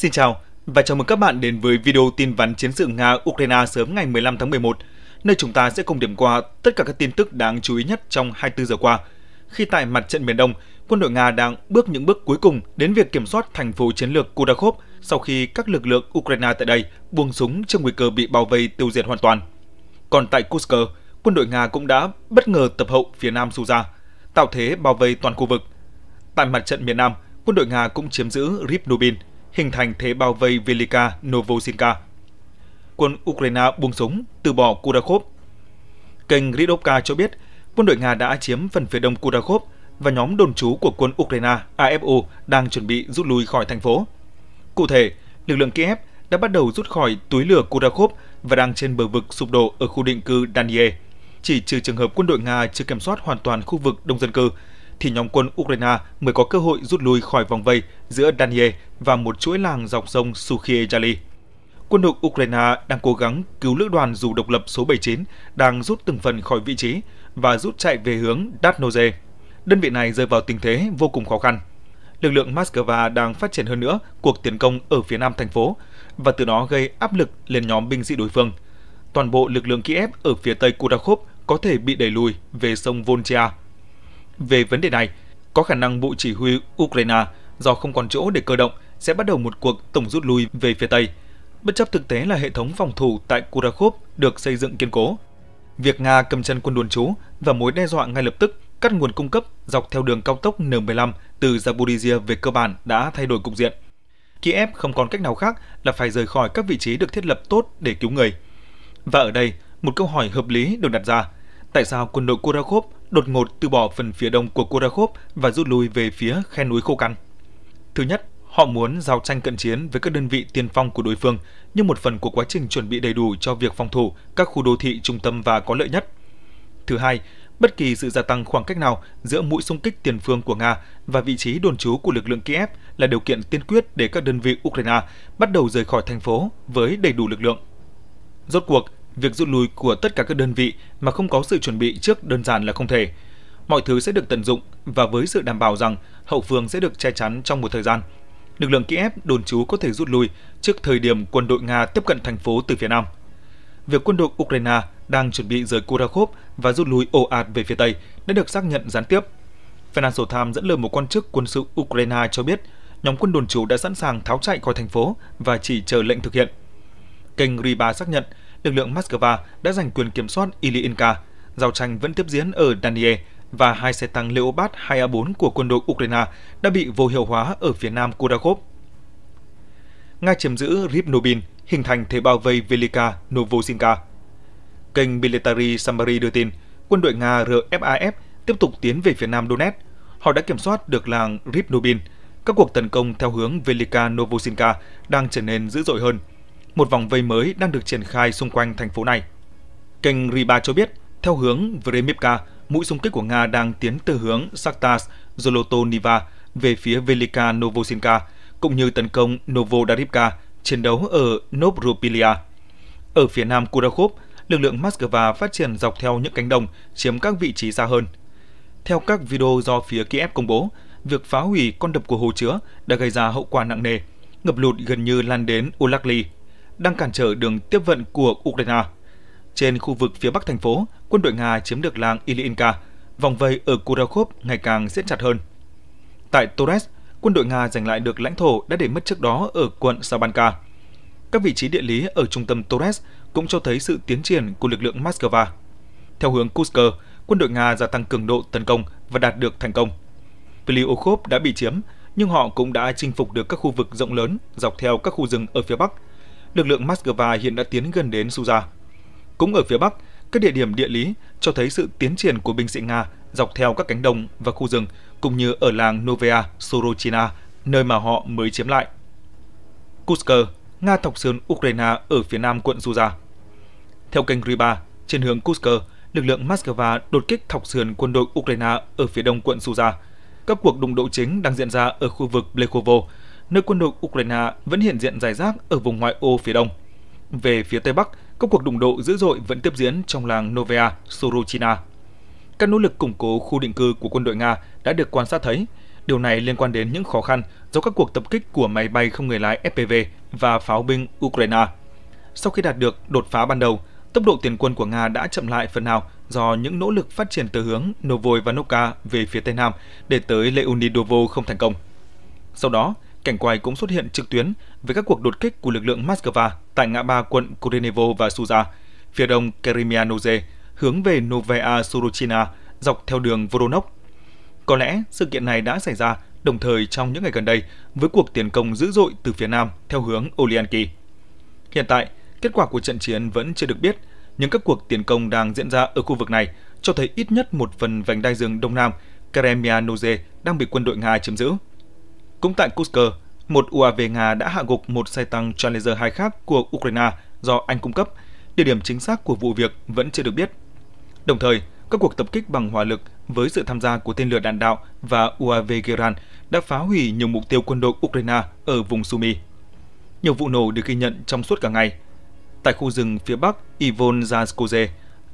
Xin chào và chào mừng các bạn đến với video tin vắn chiến sự Nga-Ukraine sớm ngày 15 tháng 11, nơi chúng ta sẽ cùng điểm qua tất cả các tin tức đáng chú ý nhất trong 24 giờ qua. Khi tại mặt trận Miền Đông, quân đội Nga đang bước những bước cuối cùng đến việc kiểm soát thành phố chiến lược Kudakhov sau khi các lực lượng Ukraine tại đây buông súng trước nguy cơ bị bao vây tiêu diệt hoàn toàn. Còn tại Kursk, quân đội Nga cũng đã bất ngờ tập hậu phía nam Suza, tạo thế bao vây toàn khu vực. Tại mặt trận miền Nam, quân đội Nga cũng chiếm giữ Ribnubin, hình thành thế bao vây Velika Novosinka. Quân Ukraine buông súng, từ bỏ Kurakov. Kênh Ridovka cho biết quân đội Nga đã chiếm phần phía đông Kurakov và nhóm đồn trú của quân Ukraine AFO đang chuẩn bị rút lui khỏi thành phố. Cụ thể, lực lượng Kiev đã bắt đầu rút khỏi túi lửa Kurakov và đang trên bờ vực sụp đổ ở khu định cư Danie. Chỉ trừ trường hợp quân đội Nga chưa kiểm soát hoàn toàn khu vực đông dân cư, thì nhóm quân Ukraine mới có cơ hội rút lui khỏi vòng vây giữa Daniel và một chuỗi làng dọc sông Sukhiejali. Quân đội Ukraine đang cố gắng cứu lữ đoàn dù độc lập số 79 đang rút từng phần khỏi vị trí và rút chạy về hướng Datnoze. Đơn vị này rơi vào tình thế vô cùng khó khăn. Lực lượng Moscow đang phát triển hơn nữa cuộc tiến công ở phía nam thành phố và từ đó gây áp lực lên nhóm binh sĩ đối phương. Toàn bộ lực lượng Kiev ở phía tây Kudakov có thể bị đẩy lùi về sông Volchia về vấn đề này. Có khả năng Bộ Chỉ huy Ukraine do không còn chỗ để cơ động sẽ bắt đầu một cuộc tổng rút lui về phía Tây, bất chấp thực tế là hệ thống phòng thủ tại Kurakhov được xây dựng kiên cố. Việc Nga cầm chân quân đồn trú và mối đe dọa ngay lập tức cắt nguồn cung cấp dọc theo đường cao tốc N15 từ Zaporizhia về cơ bản đã thay đổi cục diện. Kiev không còn cách nào khác là phải rời khỏi các vị trí được thiết lập tốt để cứu người. Và ở đây, một câu hỏi hợp lý được đặt ra. Tại sao quân đội Kurakov đột ngột từ bỏ phần phía đông của Kurakov và rút lui về phía khe núi khô cằn. Thứ nhất, họ muốn giao tranh cận chiến với các đơn vị tiên phong của đối phương như một phần của quá trình chuẩn bị đầy đủ cho việc phòng thủ các khu đô thị trung tâm và có lợi nhất. Thứ hai, bất kỳ sự gia tăng khoảng cách nào giữa mũi xung kích tiền phương của Nga và vị trí đồn trú của lực lượng Kiev là điều kiện tiên quyết để các đơn vị Ukraine bắt đầu rời khỏi thành phố với đầy đủ lực lượng. Rốt cuộc, việc rút lui của tất cả các đơn vị mà không có sự chuẩn bị trước đơn giản là không thể. Mọi thứ sẽ được tận dụng và với sự đảm bảo rằng hậu phương sẽ được che chắn trong một thời gian. Lực lượng Kiev đồn trú có thể rút lui trước thời điểm quân đội Nga tiếp cận thành phố từ phía Nam. Việc quân đội Ukraine đang chuẩn bị rời Kurakov và rút lui ồ ạt về phía Tây đã được xác nhận gián tiếp. Financial Times dẫn lời một quan chức quân sự Ukraine cho biết nhóm quân đồn trú đã sẵn sàng tháo chạy khỏi thành phố và chỉ chờ lệnh thực hiện. Kênh Riba xác nhận lực lượng Moscow đã giành quyền kiểm soát Ilyinka. Giao tranh vẫn tiếp diễn ở Daniel và hai xe tăng Leopard 2A4 của quân đội Ukraine đã bị vô hiệu hóa ở phía nam Kurakov. Nga chiếm giữ Ribnobin, hình thành thế bao vây Velika Novosinka. Kênh Military Summary đưa tin, quân đội Nga RFAF tiếp tục tiến về phía nam Donetsk. Họ đã kiểm soát được làng Ribnobin. Các cuộc tấn công theo hướng Velika Novosinka đang trở nên dữ dội hơn một vòng vây mới đang được triển khai xung quanh thành phố này. Kênh Riba cho biết, theo hướng Vremivka, mũi xung kích của Nga đang tiến từ hướng Saktas Zolotoniva về phía Velika Novosinka, cũng như tấn công Novodarivka, chiến đấu ở Novropilia. Ở phía nam Kurakov, lực lượng Moscow phát triển dọc theo những cánh đồng chiếm các vị trí xa hơn. Theo các video do phía Kiev công bố, việc phá hủy con đập của hồ chứa đã gây ra hậu quả nặng nề, ngập lụt gần như lan đến Ulakli đang cản trở đường tiếp vận của Ukraine. Trên khu vực phía bắc thành phố, quân đội Nga chiếm được làng Ilyinka, vòng vây ở Kurakov ngày càng siết chặt hơn. Tại Torres, quân đội Nga giành lại được lãnh thổ đã để mất trước đó ở quận Sabanka. Các vị trí địa lý ở trung tâm Torres cũng cho thấy sự tiến triển của lực lượng Moscow. Theo hướng Kursk, quân đội Nga gia tăng cường độ tấn công và đạt được thành công. Veliukhov đã bị chiếm, nhưng họ cũng đã chinh phục được các khu vực rộng lớn dọc theo các khu rừng ở phía Bắc lực lượng Moscow hiện đã tiến gần đến Suza. Cũng ở phía Bắc, các địa điểm địa lý cho thấy sự tiến triển của binh sĩ Nga dọc theo các cánh đồng và khu rừng, cũng như ở làng Novaya Sorochina, nơi mà họ mới chiếm lại. Kursk, Nga thọc sườn Ukraine ở phía nam quận Suza. Theo kênh Riba, trên hướng Kursk, lực lượng Moscow đột kích thọc sườn quân đội Ukraine ở phía đông quận Suza. Các cuộc đụng độ chính đang diễn ra ở khu vực Blekhovo, nơi quân đội Ukraine vẫn hiện diện dài rác ở vùng ngoại ô phía đông. Về phía Tây Bắc, các cuộc đụng độ dữ dội vẫn tiếp diễn trong làng Novaya Sorochina. Các nỗ lực củng cố khu định cư của quân đội Nga đã được quan sát thấy. Điều này liên quan đến những khó khăn do các cuộc tập kích của máy bay không người lái FPV và pháo binh Ukraine. Sau khi đạt được đột phá ban đầu, tốc độ tiền quân của Nga đã chậm lại phần nào do những nỗ lực phát triển từ hướng Novoivanovka về phía Tây Nam để tới Leonidovo không thành công. Sau đó, cảnh quay cũng xuất hiện trực tuyến về các cuộc đột kích của lực lượng Moscow tại ngã ba quận Kurenevo và Suza, phía đông Keremianoze, hướng về Novaya Suruchina, dọc theo đường Voronok. Có lẽ sự kiện này đã xảy ra đồng thời trong những ngày gần đây với cuộc tiến công dữ dội từ phía Nam theo hướng Olianki. Hiện tại, kết quả của trận chiến vẫn chưa được biết, nhưng các cuộc tiến công đang diễn ra ở khu vực này cho thấy ít nhất một phần vành đai rừng Đông Nam Kremia Noze đang bị quân đội Nga chiếm giữ. Cũng tại Kursk, một UAV Nga đã hạ gục một xe tăng Challenger 2 khác của Ukraine do Anh cung cấp. Địa điểm chính xác của vụ việc vẫn chưa được biết. Đồng thời, các cuộc tập kích bằng hỏa lực với sự tham gia của tên lửa đạn đạo và UAV Geran đã phá hủy nhiều mục tiêu quân đội Ukraine ở vùng Sumy. Nhiều vụ nổ được ghi nhận trong suốt cả ngày. Tại khu rừng phía bắc Ivon Zaskoze,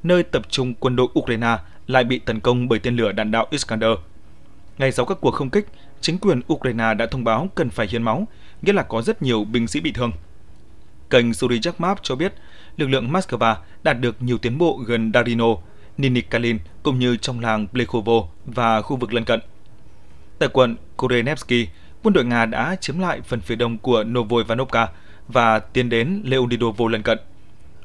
nơi tập trung quân đội Ukraine lại bị tấn công bởi tên lửa đạn đạo Iskander. Ngay sau các cuộc không kích, chính quyền Ukraine đã thông báo cần phải hiến máu, nghĩa là có rất nhiều binh sĩ bị thương. Kênh Surijak Map cho biết, lực lượng Moscow đạt được nhiều tiến bộ gần Darino, Ninikalin cũng như trong làng Plekhovo và khu vực lân cận. Tại quận Kurenevsky, quân đội Nga đã chiếm lại phần phía đông của Novoivanovka và tiến đến Leonidovo lân cận.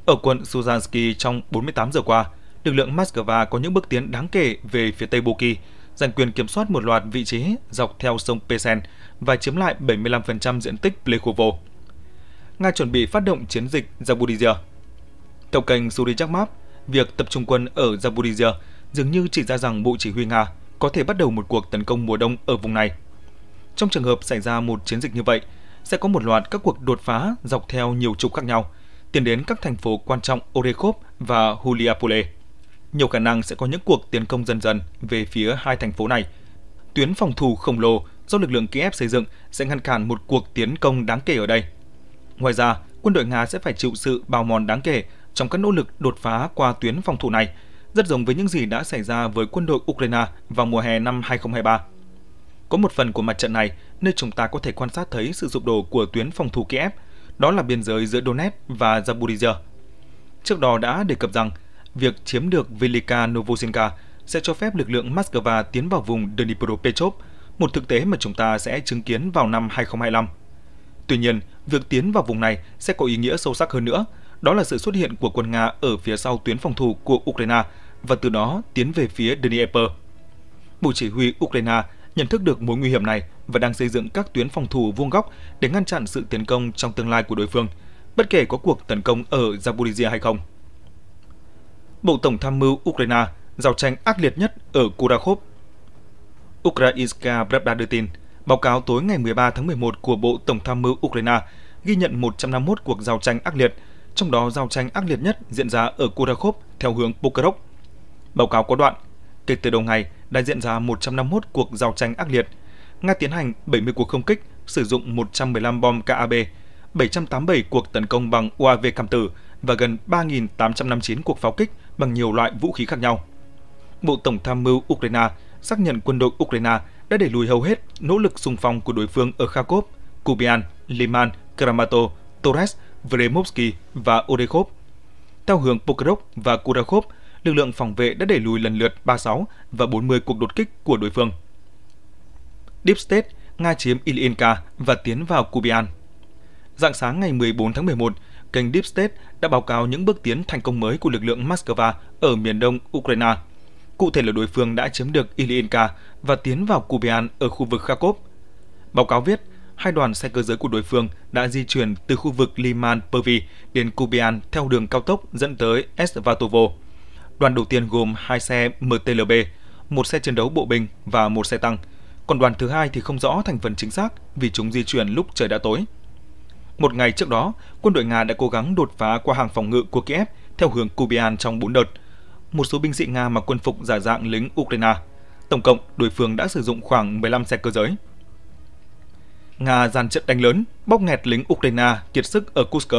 Ở quận Suzansky trong 48 giờ qua, lực lượng Moscow có những bước tiến đáng kể về phía tây Buki, giành quyền kiểm soát một loạt vị trí dọc theo sông Pesen và chiếm lại 75% diện tích Pleikhov. Nga chuẩn bị phát động chiến dịch Zaporizhia. Theo kênh Surichak Map, việc tập trung quân ở Zaporizhia dường như chỉ ra rằng Bộ Chỉ huy Nga có thể bắt đầu một cuộc tấn công mùa đông ở vùng này. Trong trường hợp xảy ra một chiến dịch như vậy, sẽ có một loạt các cuộc đột phá dọc theo nhiều trục khác nhau, tiến đến các thành phố quan trọng Orekhov và Huliapole nhiều khả năng sẽ có những cuộc tiến công dần dần về phía hai thành phố này. Tuyến phòng thủ khổng lồ do lực lượng Kiev xây dựng sẽ ngăn cản một cuộc tiến công đáng kể ở đây. Ngoài ra, quân đội Nga sẽ phải chịu sự bào mòn đáng kể trong các nỗ lực đột phá qua tuyến phòng thủ này, rất giống với những gì đã xảy ra với quân đội Ukraine vào mùa hè năm 2023. Có một phần của mặt trận này nơi chúng ta có thể quan sát thấy sự sụp đổ của tuyến phòng thủ Kiev, đó là biên giới giữa Donetsk và Zaporizhia. Trước đó đã đề cập rằng việc chiếm được Velika Novosinka sẽ cho phép lực lượng Moscow tiến vào vùng Dnipropetrovsk, một thực tế mà chúng ta sẽ chứng kiến vào năm 2025. Tuy nhiên, việc tiến vào vùng này sẽ có ý nghĩa sâu sắc hơn nữa, đó là sự xuất hiện của quân Nga ở phía sau tuyến phòng thủ của Ukraine và từ đó tiến về phía Dnieper. Bộ chỉ huy Ukraine nhận thức được mối nguy hiểm này và đang xây dựng các tuyến phòng thủ vuông góc để ngăn chặn sự tiến công trong tương lai của đối phương, bất kể có cuộc tấn công ở Zaporizhia hay không. Bộ Tổng tham mưu Ukraine giao tranh ác liệt nhất ở Kurakov. Ukrainska Pravda đưa tin, báo cáo tối ngày 13 tháng 11 của Bộ Tổng tham mưu Ukraine ghi nhận 151 cuộc giao tranh ác liệt, trong đó giao tranh ác liệt nhất diễn ra ở Kurakov theo hướng Pokrovsk. Báo cáo có đoạn, kể từ đầu ngày đã diễn ra 151 cuộc giao tranh ác liệt. Nga tiến hành 70 cuộc không kích, sử dụng 115 bom KAB, 787 cuộc tấn công bằng UAV cầm tử và gần 3.859 cuộc pháo kích bằng nhiều loại vũ khí khác nhau. Bộ Tổng tham mưu Ukraine xác nhận quân đội Ukraine đã đẩy lùi hầu hết nỗ lực xung phong của đối phương ở Kharkov, Kupian, Liman, Kramatorsk, Torres, Vremovsky và Orekhov. Theo hướng Pokrov và Kurakhov, lực lượng phòng vệ đã đẩy lùi lần lượt 36 và 40 cuộc đột kích của đối phương. Deep State, Nga chiếm Ilyinka và tiến vào Kupian. Dạng sáng ngày 14 tháng 11, kênh Deep State đã báo cáo những bước tiến thành công mới của lực lượng Moscow ở miền đông Ukraine. Cụ thể là đối phương đã chiếm được Ilyinka và tiến vào Kupian ở khu vực Kharkov. Báo cáo viết, hai đoàn xe cơ giới của đối phương đã di chuyển từ khu vực Liman pervy đến Kupian theo đường cao tốc dẫn tới Svatovo. Đoàn đầu tiên gồm hai xe MTLB, một xe chiến đấu bộ binh và một xe tăng. Còn đoàn thứ hai thì không rõ thành phần chính xác vì chúng di chuyển lúc trời đã tối. Một ngày trước đó, quân đội Nga đã cố gắng đột phá qua hàng phòng ngự của Kiev theo hướng Kubian trong 4 đợt. Một số binh sĩ Nga mặc quân phục giả dạng lính Ukraine. Tổng cộng, đối phương đã sử dụng khoảng 15 xe cơ giới. Nga dàn trận đánh lớn, bóc nghẹt lính Ukraine kiệt sức ở Kursk.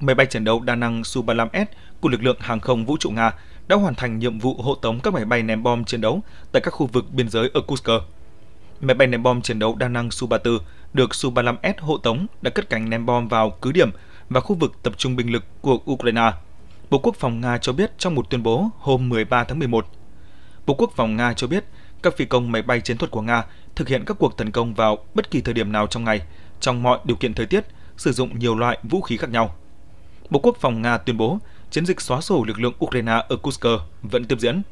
Máy bay chiến đấu đa năng Su-35S của lực lượng hàng không vũ trụ Nga đã hoàn thành nhiệm vụ hộ tống các máy bay ném bom chiến đấu tại các khu vực biên giới ở Kursk. Máy bay ném bom chiến đấu đa năng Su-34 được Su-35S hộ tống đã cất cánh ném bom vào cứ điểm và khu vực tập trung binh lực của Ukraine. Bộ Quốc phòng Nga cho biết trong một tuyên bố hôm 13 tháng 11. Bộ Quốc phòng Nga cho biết các phi công máy bay chiến thuật của Nga thực hiện các cuộc tấn công vào bất kỳ thời điểm nào trong ngày, trong mọi điều kiện thời tiết, sử dụng nhiều loại vũ khí khác nhau. Bộ Quốc phòng Nga tuyên bố chiến dịch xóa sổ lực lượng Ukraine ở Kursk vẫn tiếp diễn.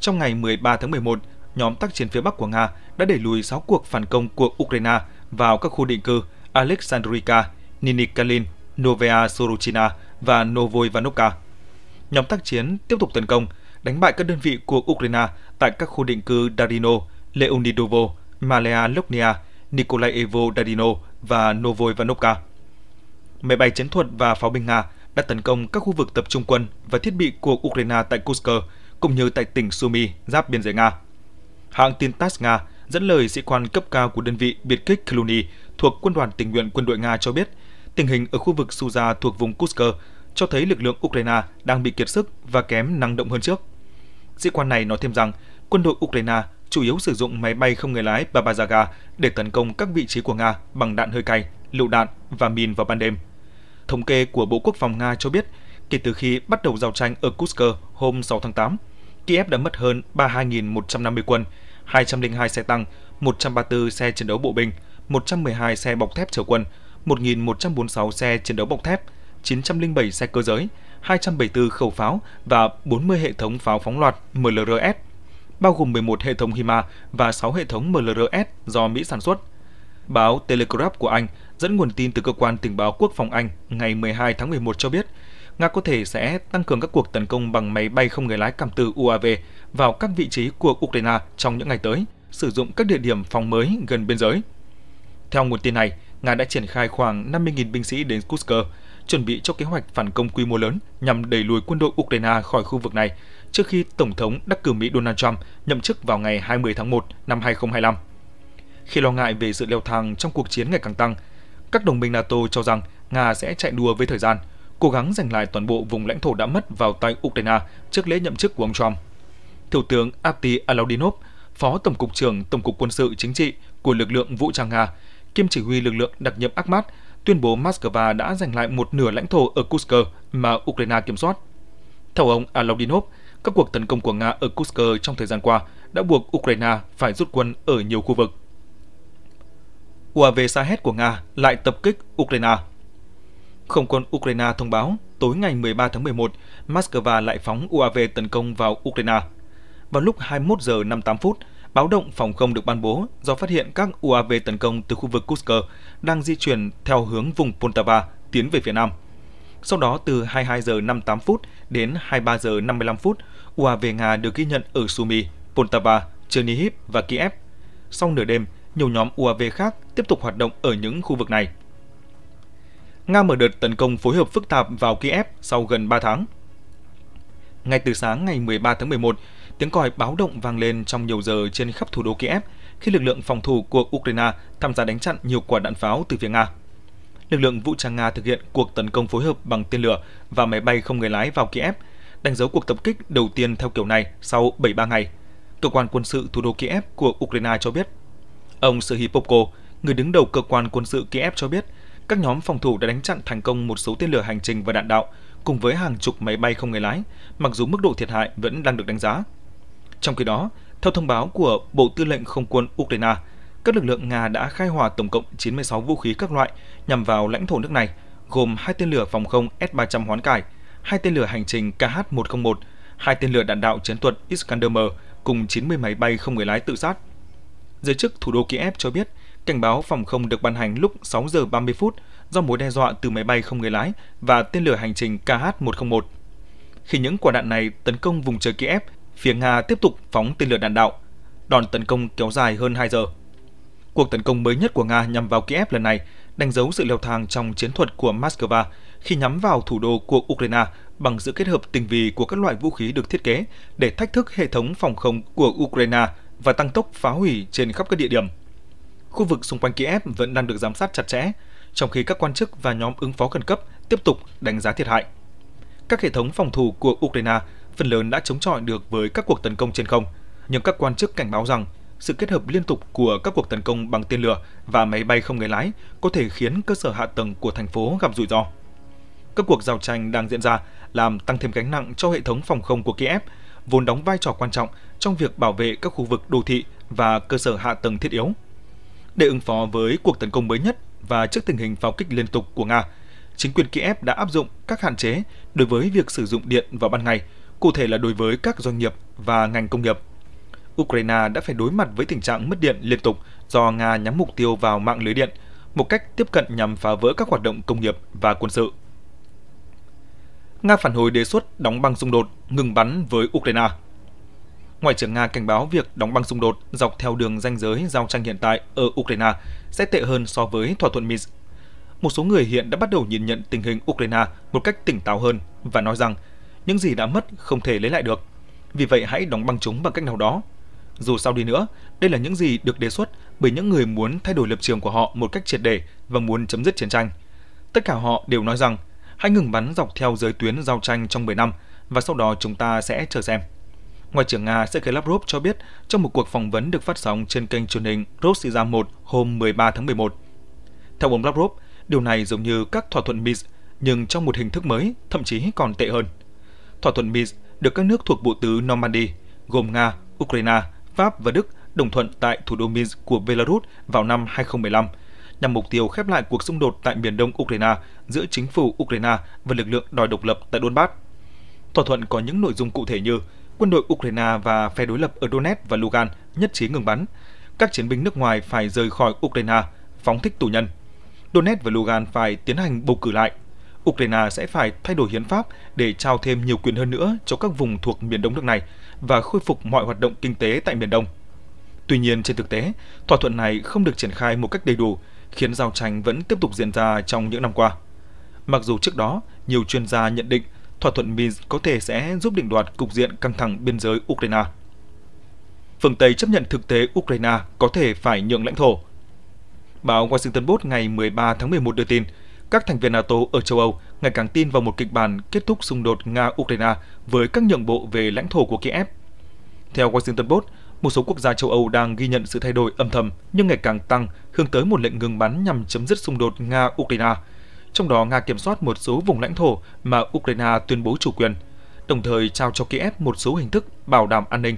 Trong ngày 13 tháng 11, nhóm tác chiến phía Bắc của Nga đã đẩy lùi 6 cuộc phản công của Ukraine vào các khu định cư Alexandrika, Ninikalin, Novaya Sorochina và Novoivanovka. Nhóm tác chiến tiếp tục tấn công, đánh bại các đơn vị của Ukraine tại các khu định cư Darino, Leonidovo, Malea Loknia, Nikolaevo Darino và Novoivanovka. Máy bay chiến thuật và pháo binh Nga đã tấn công các khu vực tập trung quân và thiết bị của Ukraine tại Kursk, cũng như tại tỉnh Sumy, giáp biên giới Nga. Hãng tin TASS Nga dẫn lời sĩ quan cấp cao của đơn vị biệt kích Cluny thuộc quân đoàn tình nguyện quân đội Nga cho biết, tình hình ở khu vực Suza thuộc vùng Kursk cho thấy lực lượng Ukraine đang bị kiệt sức và kém năng động hơn trước. Sĩ quan này nói thêm rằng, quân đội Ukraine chủ yếu sử dụng máy bay không người lái Babazaga để tấn công các vị trí của Nga bằng đạn hơi cay, lựu đạn và mìn vào ban đêm. Thống kê của Bộ Quốc phòng Nga cho biết, kể từ khi bắt đầu giao tranh ở Kursk hôm 6 tháng 8, Kiev đã mất hơn 32.150 quân, 202 xe tăng, 134 xe chiến đấu bộ binh, 112 xe bọc thép chở quân, 1.146 xe chiến đấu bọc thép, 907 xe cơ giới, 274 khẩu pháo và 40 hệ thống pháo phóng loạt MLRS, bao gồm 11 hệ thống HIMA và 6 hệ thống MLRS do Mỹ sản xuất. Báo Telegraph của Anh dẫn nguồn tin từ cơ quan tình báo quốc phòng Anh ngày 12 tháng 11 cho biết Nga có thể sẽ tăng cường các cuộc tấn công bằng máy bay không người lái cảm tử UAV vào các vị trí của Ukraine trong những ngày tới, sử dụng các địa điểm phòng mới gần biên giới. Theo nguồn tin này, Nga đã triển khai khoảng 50.000 binh sĩ đến Kursk, chuẩn bị cho kế hoạch phản công quy mô lớn nhằm đẩy lùi quân đội Ukraine khỏi khu vực này trước khi Tổng thống đắc cử Mỹ Donald Trump nhậm chức vào ngày 20 tháng 1 năm 2025. Khi lo ngại về sự leo thang trong cuộc chiến ngày càng tăng, các đồng minh NATO cho rằng Nga sẽ chạy đua với thời gian – cố gắng giành lại toàn bộ vùng lãnh thổ đã mất vào tay Ukraine trước lễ nhậm chức của ông Trump. Thiếu tướng Abdi Alaudinov, Phó Tổng cục trưởng Tổng cục Quân sự Chính trị của lực lượng vũ trang Nga, kiêm chỉ huy lực lượng đặc nhiệm Akhmat, tuyên bố Moscow đã giành lại một nửa lãnh thổ ở Kursk mà Ukraine kiểm soát. Theo ông Alaudinov, các cuộc tấn công của Nga ở Kursk trong thời gian qua đã buộc Ukraine phải rút quân ở nhiều khu vực. UAV Sahet của Nga lại tập kích Ukraine không quân Ukraine thông báo tối ngày 13 tháng 11, Moscow lại phóng UAV tấn công vào Ukraine. Vào lúc 21 giờ 58 phút, báo động phòng không được ban bố do phát hiện các UAV tấn công từ khu vực Kursk đang di chuyển theo hướng vùng Poltava tiến về phía nam. Sau đó từ 22 giờ 58 phút đến 23 giờ 55 phút, UAV Nga được ghi nhận ở Sumy, Poltava, Chernihiv và Kiev. Sau nửa đêm, nhiều nhóm UAV khác tiếp tục hoạt động ở những khu vực này. Nga mở đợt tấn công phối hợp phức tạp vào Kiev sau gần 3 tháng. Ngay từ sáng ngày 13 tháng 11, tiếng còi báo động vang lên trong nhiều giờ trên khắp thủ đô Kiev khi lực lượng phòng thủ của Ukraine tham gia đánh chặn nhiều quả đạn pháo từ phía Nga. Lực lượng vũ trang Nga thực hiện cuộc tấn công phối hợp bằng tên lửa và máy bay không người lái vào Kiev, đánh dấu cuộc tập kích đầu tiên theo kiểu này sau 73 ngày. Cơ quan quân sự thủ đô Kiev của Ukraine cho biết. Ông Serhiy Popko, người đứng đầu cơ quan quân sự Kiev cho biết các nhóm phòng thủ đã đánh chặn thành công một số tên lửa hành trình và đạn đạo cùng với hàng chục máy bay không người lái, mặc dù mức độ thiệt hại vẫn đang được đánh giá. Trong khi đó, theo thông báo của Bộ Tư lệnh Không quân Ukraine, các lực lượng Nga đã khai hỏa tổng cộng 96 vũ khí các loại nhằm vào lãnh thổ nước này, gồm hai tên lửa phòng không S-300 hoán cải, hai tên lửa hành trình KH-101, hai tên lửa đạn đạo chiến thuật Iskander-M cùng 90 máy bay không người lái tự sát. Giới chức thủ đô Kiev cho biết Cảnh báo phòng không được ban hành lúc 6 giờ 30 phút do mối đe dọa từ máy bay không người lái và tên lửa hành trình KH-101. Khi những quả đạn này tấn công vùng trời Kiev, phía Nga tiếp tục phóng tên lửa đạn đạo. Đòn tấn công kéo dài hơn 2 giờ. Cuộc tấn công mới nhất của Nga nhằm vào Kiev lần này đánh dấu sự leo thang trong chiến thuật của Moscow khi nhắm vào thủ đô của Ukraine bằng sự kết hợp tinh vi của các loại vũ khí được thiết kế để thách thức hệ thống phòng không của Ukraine và tăng tốc phá hủy trên khắp các địa điểm khu vực xung quanh Kiev vẫn đang được giám sát chặt chẽ, trong khi các quan chức và nhóm ứng phó khẩn cấp tiếp tục đánh giá thiệt hại. Các hệ thống phòng thủ của Ukraine phần lớn đã chống chọi được với các cuộc tấn công trên không, nhưng các quan chức cảnh báo rằng sự kết hợp liên tục của các cuộc tấn công bằng tên lửa và máy bay không người lái có thể khiến cơ sở hạ tầng của thành phố gặp rủi ro. Các cuộc giao tranh đang diễn ra làm tăng thêm gánh nặng cho hệ thống phòng không của Kiev, vốn đóng vai trò quan trọng trong việc bảo vệ các khu vực đô thị và cơ sở hạ tầng thiết yếu để ứng phó với cuộc tấn công mới nhất và trước tình hình pháo kích liên tục của Nga, chính quyền Kiev đã áp dụng các hạn chế đối với việc sử dụng điện vào ban ngày, cụ thể là đối với các doanh nghiệp và ngành công nghiệp. Ukraine đã phải đối mặt với tình trạng mất điện liên tục do Nga nhắm mục tiêu vào mạng lưới điện, một cách tiếp cận nhằm phá vỡ các hoạt động công nghiệp và quân sự. Nga phản hồi đề xuất đóng băng xung đột, ngừng bắn với Ukraine – Ngoại trưởng Nga cảnh báo việc đóng băng xung đột dọc theo đường ranh giới giao tranh hiện tại ở Ukraine sẽ tệ hơn so với thỏa thuận Minsk. Một số người hiện đã bắt đầu nhìn nhận tình hình Ukraine một cách tỉnh táo hơn và nói rằng những gì đã mất không thể lấy lại được. Vì vậy hãy đóng băng chúng bằng cách nào đó. Dù sao đi nữa, đây là những gì được đề xuất bởi những người muốn thay đổi lập trường của họ một cách triệt để và muốn chấm dứt chiến tranh. Tất cả họ đều nói rằng hãy ngừng bắn dọc theo giới tuyến giao tranh trong 10 năm và sau đó chúng ta sẽ chờ xem. Ngoại trưởng Nga Sergei Lavrov cho biết trong một cuộc phỏng vấn được phát sóng trên kênh truyền hình Rossiya 1 hôm 13 tháng 11. Theo ông Lavrov, điều này giống như các thỏa thuận Minsk nhưng trong một hình thức mới, thậm chí còn tệ hơn. Thỏa thuận Minsk được các nước thuộc bộ tứ Normandy, gồm Nga, Ukraine, Pháp và Đức đồng thuận tại thủ đô Minsk của Belarus vào năm 2015, nhằm mục tiêu khép lại cuộc xung đột tại miền đông Ukraine giữa chính phủ Ukraine và lực lượng đòi độc lập tại Donbass. Thỏa thuận có những nội dung cụ thể như quân đội Ukraine và phe đối lập ở Donetsk và Lugan nhất trí ngừng bắn. Các chiến binh nước ngoài phải rời khỏi Ukraine, phóng thích tù nhân. Donetsk và Lugan phải tiến hành bầu cử lại. Ukraine sẽ phải thay đổi hiến pháp để trao thêm nhiều quyền hơn nữa cho các vùng thuộc miền đông nước này và khôi phục mọi hoạt động kinh tế tại miền đông. Tuy nhiên, trên thực tế, thỏa thuận này không được triển khai một cách đầy đủ, khiến giao tranh vẫn tiếp tục diễn ra trong những năm qua. Mặc dù trước đó, nhiều chuyên gia nhận định thỏa thuận Minsk có thể sẽ giúp định đoạt cục diện căng thẳng biên giới Ukraine. Phương Tây chấp nhận thực tế Ukraine có thể phải nhượng lãnh thổ. Báo Washington Post ngày 13 tháng 11 đưa tin, các thành viên NATO ở châu Âu ngày càng tin vào một kịch bản kết thúc xung đột Nga-Ukraine với các nhượng bộ về lãnh thổ của Kiev. Theo Washington Post, một số quốc gia châu Âu đang ghi nhận sự thay đổi âm thầm nhưng ngày càng tăng hướng tới một lệnh ngừng bắn nhằm chấm dứt xung đột Nga-Ukraine – trong đó Nga kiểm soát một số vùng lãnh thổ mà Ukraine tuyên bố chủ quyền, đồng thời trao cho Kiev một số hình thức bảo đảm an ninh.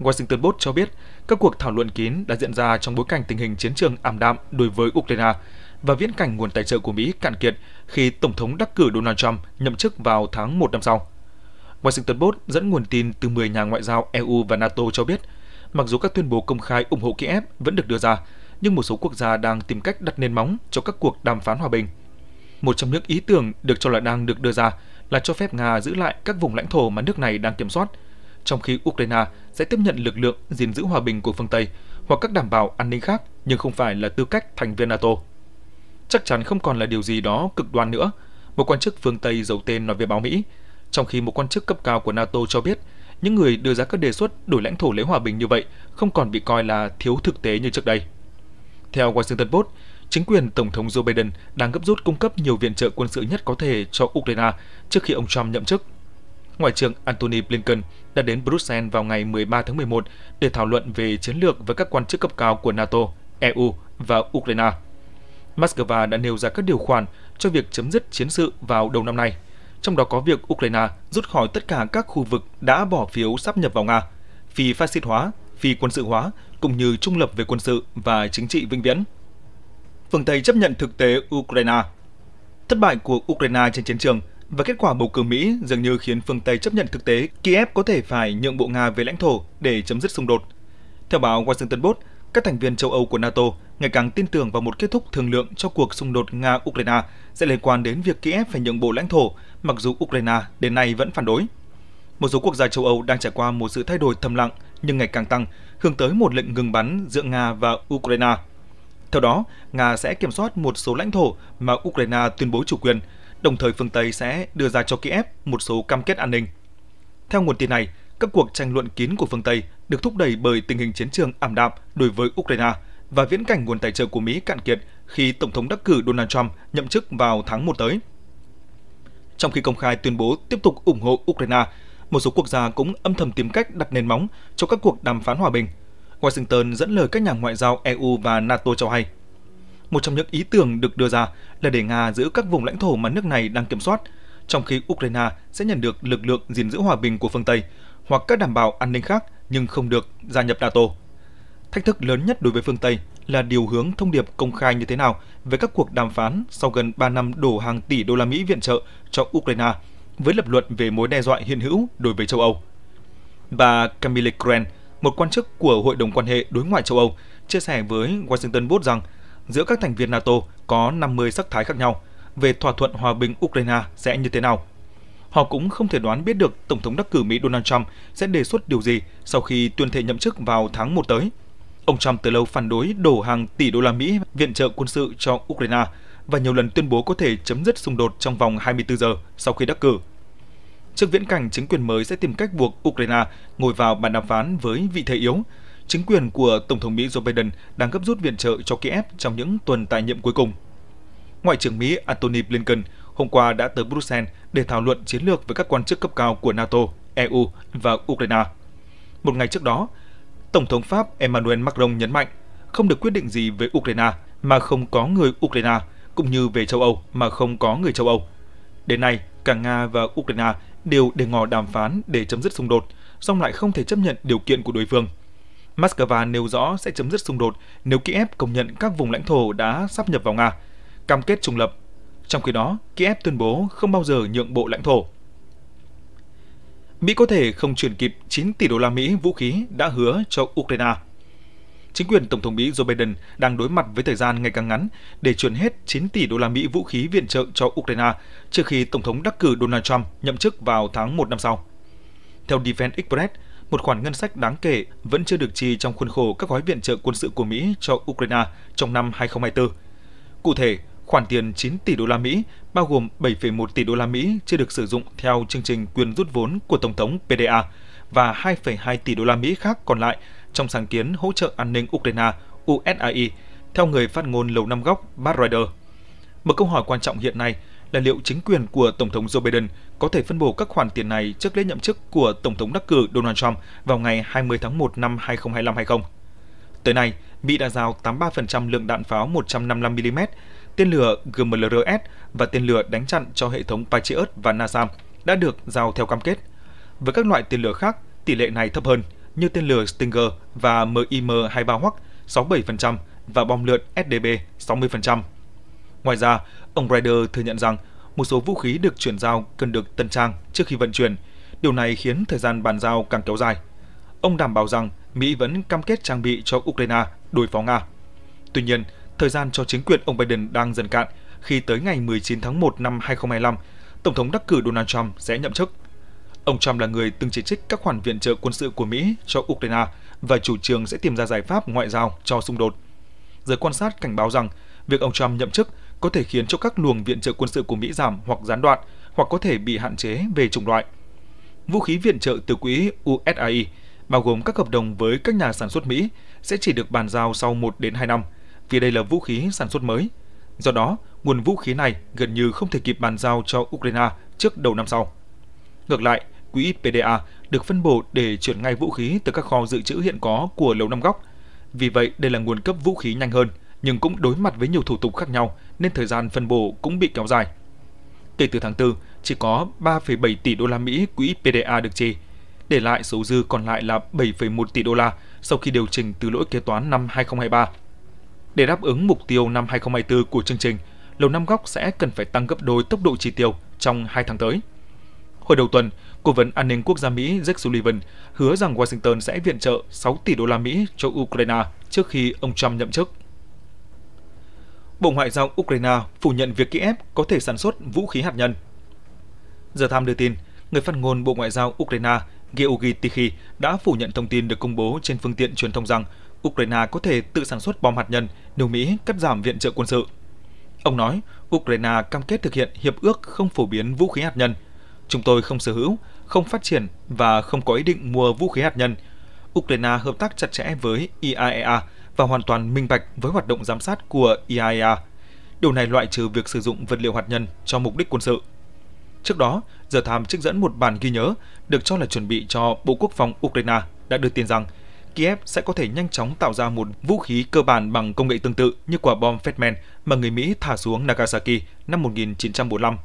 Washington Post cho biết, các cuộc thảo luận kín đã diễn ra trong bối cảnh tình hình chiến trường ảm đạm đối với Ukraine và viễn cảnh nguồn tài trợ của Mỹ cạn kiệt khi Tổng thống đắc cử Donald Trump nhậm chức vào tháng 1 năm sau. Washington Post dẫn nguồn tin từ 10 nhà ngoại giao EU và NATO cho biết, mặc dù các tuyên bố công khai ủng hộ Kiev vẫn được đưa ra, nhưng một số quốc gia đang tìm cách đặt nền móng cho các cuộc đàm phán hòa bình – một trong những ý tưởng được cho là đang được đưa ra là cho phép Nga giữ lại các vùng lãnh thổ mà nước này đang kiểm soát, trong khi Ukraine sẽ tiếp nhận lực lượng gìn giữ hòa bình của phương Tây hoặc các đảm bảo an ninh khác nhưng không phải là tư cách thành viên NATO. Chắc chắn không còn là điều gì đó cực đoan nữa, một quan chức phương Tây giấu tên nói với báo Mỹ, trong khi một quan chức cấp cao của NATO cho biết những người đưa ra các đề xuất đổi lãnh thổ lấy hòa bình như vậy không còn bị coi là thiếu thực tế như trước đây. Theo Washington Post, chính quyền Tổng thống Joe Biden đang gấp rút cung cấp nhiều viện trợ quân sự nhất có thể cho Ukraine trước khi ông Trump nhậm chức. Ngoại trưởng Antony Blinken đã đến Bruxelles vào ngày 13 tháng 11 để thảo luận về chiến lược với các quan chức cấp cao của NATO, EU và Ukraine. Moscow đã nêu ra các điều khoản cho việc chấm dứt chiến sự vào đầu năm nay, trong đó có việc Ukraine rút khỏi tất cả các khu vực đã bỏ phiếu sắp nhập vào Nga, phi phát xít hóa, phi quân sự hóa, cũng như trung lập về quân sự và chính trị vĩnh viễn phương Tây chấp nhận thực tế Ukraine. Thất bại của Ukraine trên chiến trường và kết quả bầu cử Mỹ dường như khiến phương Tây chấp nhận thực tế Kiev có thể phải nhượng bộ Nga về lãnh thổ để chấm dứt xung đột. Theo báo Washington Post, các thành viên châu Âu của NATO ngày càng tin tưởng vào một kết thúc thương lượng cho cuộc xung đột Nga-Ukraine sẽ liên quan đến việc Kiev phải nhượng bộ lãnh thổ, mặc dù Ukraine đến nay vẫn phản đối. Một số quốc gia châu Âu đang trải qua một sự thay đổi thầm lặng nhưng ngày càng tăng, hướng tới một lệnh ngừng bắn giữa Nga và Ukraine. Theo đó, Nga sẽ kiểm soát một số lãnh thổ mà Ukraine tuyên bố chủ quyền, đồng thời phương Tây sẽ đưa ra cho Kiev một số cam kết an ninh. Theo nguồn tin này, các cuộc tranh luận kín của phương Tây được thúc đẩy bởi tình hình chiến trường ảm đạm đối với Ukraine và viễn cảnh nguồn tài trợ của Mỹ cạn kiệt khi Tổng thống đắc cử Donald Trump nhậm chức vào tháng 1 tới. Trong khi công khai tuyên bố tiếp tục ủng hộ Ukraine, một số quốc gia cũng âm thầm tìm cách đặt nền móng cho các cuộc đàm phán hòa bình – Washington dẫn lời các nhà ngoại giao EU và NATO cho hay. Một trong những ý tưởng được đưa ra là để Nga giữ các vùng lãnh thổ mà nước này đang kiểm soát, trong khi Ukraine sẽ nhận được lực lượng gìn giữ hòa bình của phương Tây hoặc các đảm bảo an ninh khác nhưng không được gia nhập NATO. Thách thức lớn nhất đối với phương Tây là điều hướng thông điệp công khai như thế nào về các cuộc đàm phán sau gần 3 năm đổ hàng tỷ đô la Mỹ viện trợ cho Ukraine với lập luận về mối đe dọa hiện hữu đối với châu Âu. Bà Camille Cren, một quan chức của Hội đồng quan hệ đối ngoại châu Âu, chia sẻ với Washington Post rằng giữa các thành viên NATO có 50 sắc thái khác nhau về thỏa thuận hòa bình Ukraine sẽ như thế nào. Họ cũng không thể đoán biết được Tổng thống đắc cử Mỹ Donald Trump sẽ đề xuất điều gì sau khi tuyên thệ nhậm chức vào tháng 1 tới. Ông Trump từ lâu phản đối đổ hàng tỷ đô la Mỹ viện trợ quân sự cho Ukraine và nhiều lần tuyên bố có thể chấm dứt xung đột trong vòng 24 giờ sau khi đắc cử. Trước viễn cảnh chính quyền mới sẽ tìm cách buộc Ukraine ngồi vào bàn đàm phán với vị thế yếu, chính quyền của Tổng thống Mỹ Joe Biden đang gấp rút viện trợ cho Kiev trong những tuần tại nhiệm cuối cùng. Ngoại trưởng Mỹ Antony Blinken hôm qua đã tới Bruxelles để thảo luận chiến lược với các quan chức cấp cao của NATO, EU và Ukraine. Một ngày trước đó, Tổng thống Pháp Emmanuel Macron nhấn mạnh không được quyết định gì về Ukraine mà không có người Ukraine, cũng như về châu Âu mà không có người châu Âu. Đến nay, cả Nga và Ukraine đều để ngỏ đàm phán để chấm dứt xung đột, song lại không thể chấp nhận điều kiện của đối phương. Moscow nêu rõ sẽ chấm dứt xung đột nếu Kiev công nhận các vùng lãnh thổ đã sắp nhập vào Nga, cam kết trung lập. Trong khi đó, Kiev tuyên bố không bao giờ nhượng bộ lãnh thổ. Mỹ có thể không chuyển kịp 9 tỷ đô la Mỹ vũ khí đã hứa cho Ukraine chính quyền Tổng thống Mỹ Joe Biden đang đối mặt với thời gian ngày càng ngắn để chuyển hết 9 tỷ đô la Mỹ vũ khí viện trợ cho Ukraine trước khi Tổng thống đắc cử Donald Trump nhậm chức vào tháng 1 năm sau. Theo Defense Express, một khoản ngân sách đáng kể vẫn chưa được chi trong khuôn khổ các gói viện trợ quân sự của Mỹ cho Ukraine trong năm 2024. Cụ thể, khoản tiền 9 tỷ đô la Mỹ bao gồm 7,1 tỷ đô la Mỹ chưa được sử dụng theo chương trình quyền rút vốn của tổng thống PDA và 2,2 tỷ đô la Mỹ khác còn lại trong sáng kiến hỗ trợ an ninh Ukraine USAI, theo người phát ngôn Lầu Năm Góc Matt Ryder. Một câu hỏi quan trọng hiện nay là liệu chính quyền của Tổng thống Joe Biden có thể phân bổ các khoản tiền này trước lễ nhậm chức của Tổng thống đắc cử Donald Trump vào ngày 20 tháng 1 năm 2025 hay không? Tới nay, Mỹ đã giao 83% lượng đạn pháo 155mm, tên lửa GMLRS và tên lửa đánh chặn cho hệ thống Patriot và NASAM đã được giao theo cam kết. Với các loại tên lửa khác, tỷ lệ này thấp hơn – như tên lửa Stinger và MIM-23H 67% và bom lượn SDB 60%. Ngoài ra, ông Ryder thừa nhận rằng một số vũ khí được chuyển giao cần được tân trang trước khi vận chuyển. Điều này khiến thời gian bàn giao càng kéo dài. Ông đảm bảo rằng Mỹ vẫn cam kết trang bị cho Ukraine đối phó Nga. Tuy nhiên, thời gian cho chính quyền ông Biden đang dần cạn khi tới ngày 19 tháng 1 năm 2025, Tổng thống đắc cử Donald Trump sẽ nhậm chức. Ông Trump là người từng chỉ trích các khoản viện trợ quân sự của Mỹ cho Ukraine và chủ trương sẽ tìm ra giải pháp ngoại giao cho xung đột. Giới quan sát cảnh báo rằng việc ông Trump nhậm chức có thể khiến cho các luồng viện trợ quân sự của Mỹ giảm hoặc gián đoạn hoặc có thể bị hạn chế về chủng loại. Vũ khí viện trợ từ quỹ USAI bao gồm các hợp đồng với các nhà sản xuất Mỹ sẽ chỉ được bàn giao sau 1 đến 2 năm vì đây là vũ khí sản xuất mới. Do đó, nguồn vũ khí này gần như không thể kịp bàn giao cho Ukraine trước đầu năm sau. Ngược lại, quỹ PDA được phân bổ để chuyển ngay vũ khí từ các kho dự trữ hiện có của Lầu Năm Góc. Vì vậy, đây là nguồn cấp vũ khí nhanh hơn, nhưng cũng đối mặt với nhiều thủ tục khác nhau nên thời gian phân bổ cũng bị kéo dài. Kể từ tháng 4, chỉ có 3,7 tỷ đô la Mỹ quỹ PDA được chi, để lại số dư còn lại là 7,1 tỷ đô la sau khi điều chỉnh từ lỗi kế toán năm 2023. Để đáp ứng mục tiêu năm 2024 của chương trình, Lầu Năm Góc sẽ cần phải tăng gấp đôi tốc độ chi tiêu trong 2 tháng tới. Hồi đầu tuần, Cố vấn an ninh quốc gia Mỹ Jake Sullivan hứa rằng Washington sẽ viện trợ 6 tỷ đô la Mỹ cho Ukraine trước khi ông Trump nhậm chức. Bộ Ngoại giao Ukraine phủ nhận việc Kiev có thể sản xuất vũ khí hạt nhân. Giờ Tham đưa tin, người phát ngôn Bộ Ngoại giao Ukraine Georgy Tikhi đã phủ nhận thông tin được công bố trên phương tiện truyền thông rằng Ukraine có thể tự sản xuất bom hạt nhân nếu Mỹ cắt giảm viện trợ quân sự. Ông nói, Ukraine cam kết thực hiện hiệp ước không phổ biến vũ khí hạt nhân. Chúng tôi không sở hữu không phát triển và không có ý định mua vũ khí hạt nhân. Ukraine hợp tác chặt chẽ với IAEA e và hoàn toàn minh bạch với hoạt động giám sát của IAEA. E Điều này loại trừ việc sử dụng vật liệu hạt nhân cho mục đích quân sự. Trước đó, giờ tham trích dẫn một bản ghi nhớ được cho là chuẩn bị cho Bộ Quốc phòng Ukraine đã đưa tin rằng Kiev sẽ có thể nhanh chóng tạo ra một vũ khí cơ bản bằng công nghệ tương tự như quả bom Fatman mà người Mỹ thả xuống Nagasaki năm 1945.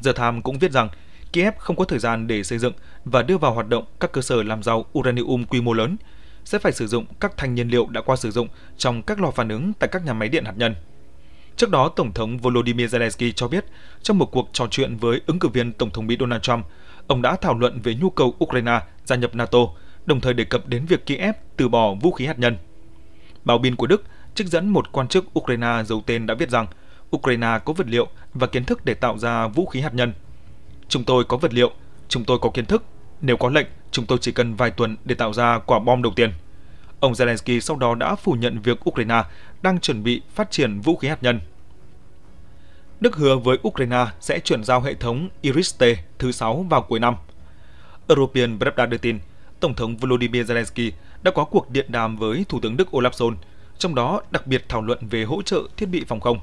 Giờ tham cũng viết rằng Kiev không có thời gian để xây dựng và đưa vào hoạt động các cơ sở làm giàu uranium quy mô lớn, sẽ phải sử dụng các thành nhiên liệu đã qua sử dụng trong các lò phản ứng tại các nhà máy điện hạt nhân. Trước đó, Tổng thống Volodymyr Zelensky cho biết, trong một cuộc trò chuyện với ứng cử viên Tổng thống Mỹ Donald Trump, ông đã thảo luận về nhu cầu Ukraine gia nhập NATO, đồng thời đề cập đến việc Kiev từ bỏ vũ khí hạt nhân. Báo Biên của Đức trích dẫn một quan chức Ukraine giấu tên đã viết rằng Ukraine có vật liệu và kiến thức để tạo ra vũ khí hạt nhân – Chúng tôi có vật liệu, chúng tôi có kiến thức. Nếu có lệnh, chúng tôi chỉ cần vài tuần để tạo ra quả bom đầu tiên. Ông Zelensky sau đó đã phủ nhận việc Ukraine đang chuẩn bị phát triển vũ khí hạt nhân. Đức hứa với Ukraine sẽ chuyển giao hệ thống Iris-T thứ 6 vào cuối năm. European Pravda đưa tin, Tổng thống Volodymyr Zelensky đã có cuộc điện đàm với Thủ tướng Đức Olaf Scholz, trong đó đặc biệt thảo luận về hỗ trợ thiết bị phòng không.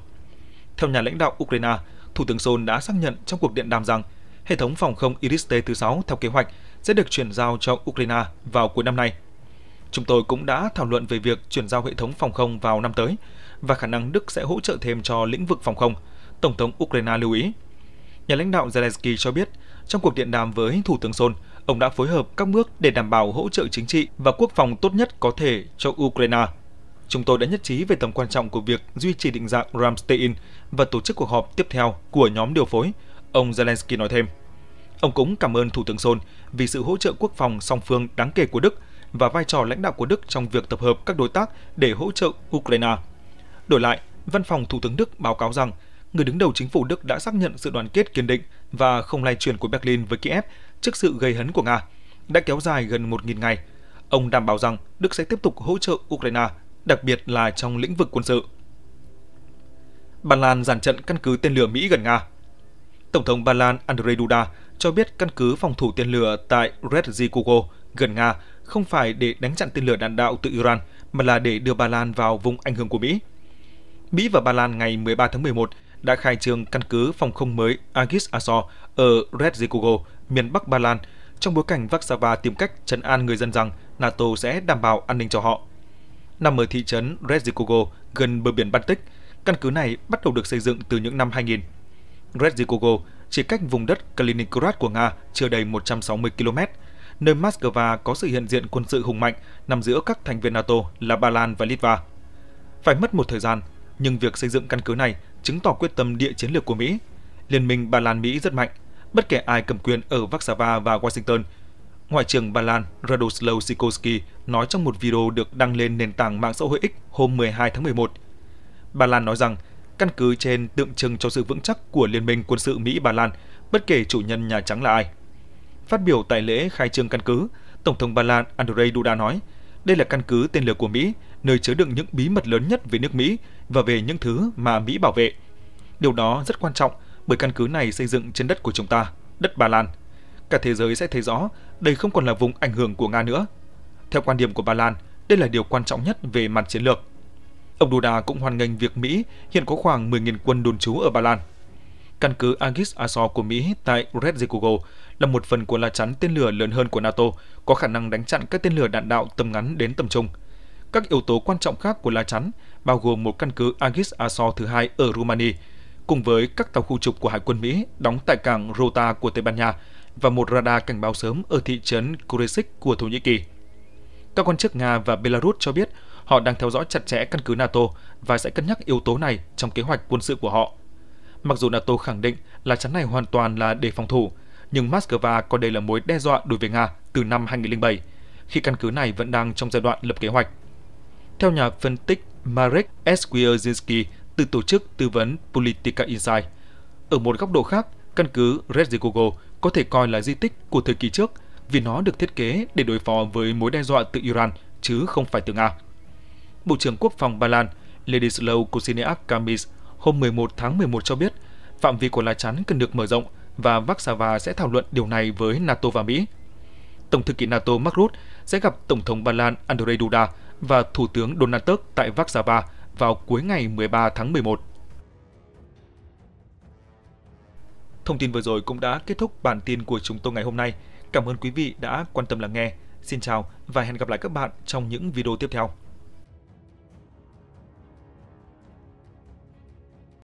Theo nhà lãnh đạo Ukraine, Thủ tướng Scholz đã xác nhận trong cuộc điện đàm rằng hệ thống phòng không Iris-T thứ 6 theo kế hoạch sẽ được chuyển giao cho Ukraine vào cuối năm nay. Chúng tôi cũng đã thảo luận về việc chuyển giao hệ thống phòng không vào năm tới và khả năng Đức sẽ hỗ trợ thêm cho lĩnh vực phòng không, Tổng thống Ukraine lưu ý. Nhà lãnh đạo Zelensky cho biết, trong cuộc điện đàm với Thủ tướng Sol, ông đã phối hợp các bước để đảm bảo hỗ trợ chính trị và quốc phòng tốt nhất có thể cho Ukraine. Chúng tôi đã nhất trí về tầm quan trọng của việc duy trì định dạng Ramstein và tổ chức cuộc họp tiếp theo của nhóm điều phối Ông Zelensky nói thêm, ông cũng cảm ơn Thủ tướng Sol vì sự hỗ trợ quốc phòng song phương đáng kể của Đức và vai trò lãnh đạo của Đức trong việc tập hợp các đối tác để hỗ trợ Ukraine. Đổi lại, Văn phòng Thủ tướng Đức báo cáo rằng người đứng đầu chính phủ Đức đã xác nhận sự đoàn kết kiên định và không lay truyền của Berlin với Kiev trước sự gây hấn của Nga đã kéo dài gần 1.000 ngày. Ông đảm bảo rằng Đức sẽ tiếp tục hỗ trợ Ukraine, đặc biệt là trong lĩnh vực quân sự. Ba Lan giàn trận căn cứ tên lửa Mỹ gần Nga Tổng thống Ba Lan Andrzej Duda cho biết căn cứ phòng thủ tên lửa tại Redzikugo gần Nga không phải để đánh chặn tên lửa đạn đạo từ Iran mà là để đưa Ba Lan vào vùng ảnh hưởng của Mỹ. Mỹ và Ba Lan ngày 13 tháng 11 đã khai trương căn cứ phòng không mới Agis Azor ở Redzikugo, miền Bắc Ba Lan, trong bối cảnh Warsaw tìm cách trấn an người dân rằng NATO sẽ đảm bảo an ninh cho họ. Nằm ở thị trấn Redzikugo, gần bờ biển Baltic, căn cứ này bắt đầu được xây dựng từ những năm 2000. Rezhikogo, chỉ cách vùng đất Kaliningrad của Nga chưa đầy 160 km, nơi Moscow có sự hiện diện quân sự hùng mạnh nằm giữa các thành viên NATO là Ba Lan và Litva. Phải mất một thời gian, nhưng việc xây dựng căn cứ này chứng tỏ quyết tâm địa chiến lược của Mỹ. Liên minh Ba Lan-Mỹ rất mạnh, bất kể ai cầm quyền ở Warsaw và Washington. Ngoại trưởng Ba Lan Radoslaw Sikorski nói trong một video được đăng lên nền tảng mạng xã hội X hôm 12 tháng 11. Ba Lan nói rằng Căn cứ trên tượng trưng cho sự vững chắc của Liên minh quân sự Mỹ-Ba Lan, bất kể chủ nhân Nhà Trắng là ai. Phát biểu tại lễ khai trương căn cứ, Tổng thống Ba Lan Andrzej Duda nói, đây là căn cứ tên lửa của Mỹ, nơi chứa đựng những bí mật lớn nhất về nước Mỹ và về những thứ mà Mỹ bảo vệ. Điều đó rất quan trọng bởi căn cứ này xây dựng trên đất của chúng ta, đất Ba Lan. Cả thế giới sẽ thấy rõ đây không còn là vùng ảnh hưởng của Nga nữa. Theo quan điểm của Ba Lan, đây là điều quan trọng nhất về mặt chiến lược. Ông Duda cũng hoan nghênh việc Mỹ hiện có khoảng 10.000 quân đồn trú ở Ba Lan. Căn cứ Agis Azov của Mỹ tại Redzekogo là một phần của lá chắn tên lửa lớn hơn của NATO, có khả năng đánh chặn các tên lửa đạn đạo tầm ngắn đến tầm trung. Các yếu tố quan trọng khác của lá chắn bao gồm một căn cứ Agis Azov thứ hai ở Rumania, cùng với các tàu khu trục của Hải quân Mỹ đóng tại cảng Rota của Tây Ban Nha và một radar cảnh báo sớm ở thị trấn Kuresic của Thổ Nhĩ Kỳ. Các quan chức Nga và Belarus cho biết họ đang theo dõi chặt chẽ căn cứ NATO và sẽ cân nhắc yếu tố này trong kế hoạch quân sự của họ. Mặc dù NATO khẳng định là chắn này hoàn toàn là để phòng thủ, nhưng Moscow coi đây là mối đe dọa đối với Nga từ năm 2007, khi căn cứ này vẫn đang trong giai đoạn lập kế hoạch. Theo nhà phân tích Marek Eskwierzinski từ tổ chức tư vấn Politica Insight, ở một góc độ khác, căn cứ Rezhikogo có thể coi là di tích của thời kỳ trước vì nó được thiết kế để đối phó với mối đe dọa từ Iran chứ không phải từ Nga. Bộ trưởng Quốc phòng Ba Lan Ladislaw Kosiniak Kamis hôm 11 tháng 11 cho biết phạm vi của lá chắn cần được mở rộng và Warsaw sẽ thảo luận điều này với NATO và Mỹ. Tổng thư ký NATO Mark Rutte sẽ gặp Tổng thống Ba Lan Andrzej Duda và Thủ tướng Donald Tusk tại Warsaw vào cuối ngày 13 tháng 11. Thông tin vừa rồi cũng đã kết thúc bản tin của chúng tôi ngày hôm nay. Cảm ơn quý vị đã quan tâm lắng nghe. Xin chào và hẹn gặp lại các bạn trong những video tiếp theo.